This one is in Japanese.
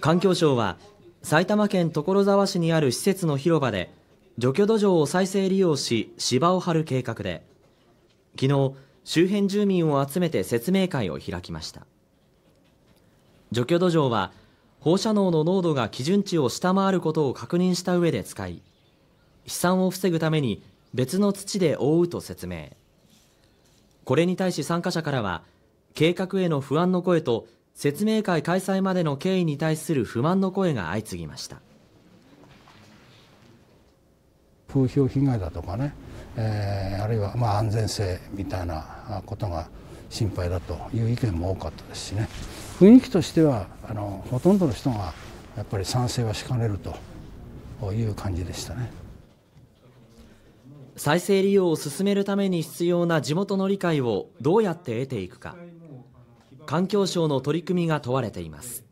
環境省は埼玉県所沢市にある施設の広場で除去土壌を再生利用し芝を張る計画で昨日周辺住民を集めて説明会を開きました除去土壌は放射能の濃度が基準値を下回ることを確認した上で使い飛散を防ぐために別の土で覆うと説明これに対し参加者からは計画への不安の声と説明会開催までの経緯に対する不満の声が相次ぎました風評被害だとかね、えー、あるいはまあ安全性みたいなことが心配だという意見も多かったですしね雰囲気としてはあのほとんどの人がやっぱり賛成はしかねるという感じでしたね再生利用を進めるために必要な地元の理解をどうやって得ていくか環境省の取り組みが問われています